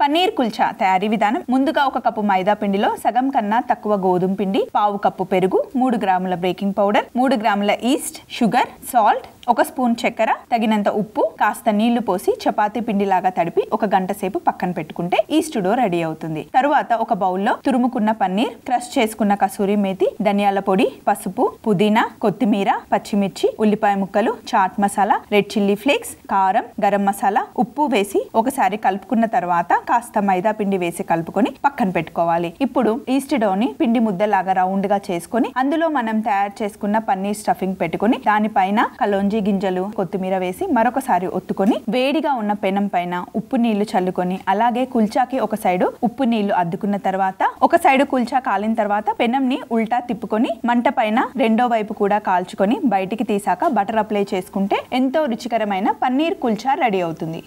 పన్నీర్ కుల్చా తయారీ విధానం ముందుగా ఒక కప్పు మైదా పిండిలో సగం కన్నా తక్కువ గోధుమ పిండి పావు కప్పు పెరుగు మూడు గ్రాముల బేకింగ్ పౌడర్ మూడు గ్రాముల ఈస్ట్ షుగర్ సాల్ట్ ఒక స్పూన్ చక్కెర తగినంత ఉప్పు కాస్త నీళ్లు పోసి చపాతీ పిండిలాగా తడిపి ఒక గంట సేపు పక్కన పెట్టుకుంటే ఈస్ట్ డో రెడీ అవుతుంది తరువాత ఒక బౌల్లో తురుముకున్న పన్నీర్ క్రష్ చేసుకున్న కసూరి మేతి ధనియాల పొడి పసుపు పుదీనా కొత్తిమీర పచ్చిమిర్చి ఉల్లిపాయ ముక్కలు chaat masala red chilli flakes కారం గరం మసాలా ఉప్పు వేసి ఒకసారి కలుపుకున్న తర్వాత కాస్త మైదా పిండి వేసి కలుపుకొని పక్కన పెట్టుకోవాలి ఇప్పుడు ఈస్ట్ డోని పిండి ముద్దలాగా రౌండ్ గా చేసుకుని అందులో మనం తయారు చేసుకున్న పన్నీర్ స్టఫింగ్ పెట్టుకుని దానిపైన కలోంజి గంజి గింజలు కొత్తిమీర వేసి మరొకసారి ఒత్తుకొని వేడిగా ఉన్న పెనం పైన ఉప్పు నీళ్లు చల్లుకొని అలాగే కుల్చాకి ఒక సైడు ఉప్పు నీళ్లు అద్దుకున్న తర్వాత ఒక సైడు కుల్చా కాలిన తర్వాత పెనం ని ఉల్టా తిప్పుకొని మంట పైన రెండో వైపు కూడా కాల్చుకొని బయటికి తీసాక బటర్ అప్లై చేసుకుంటే ఎంతో రుచికరమైన పన్నీర్ కుల్చా రెడీ అవుతుంది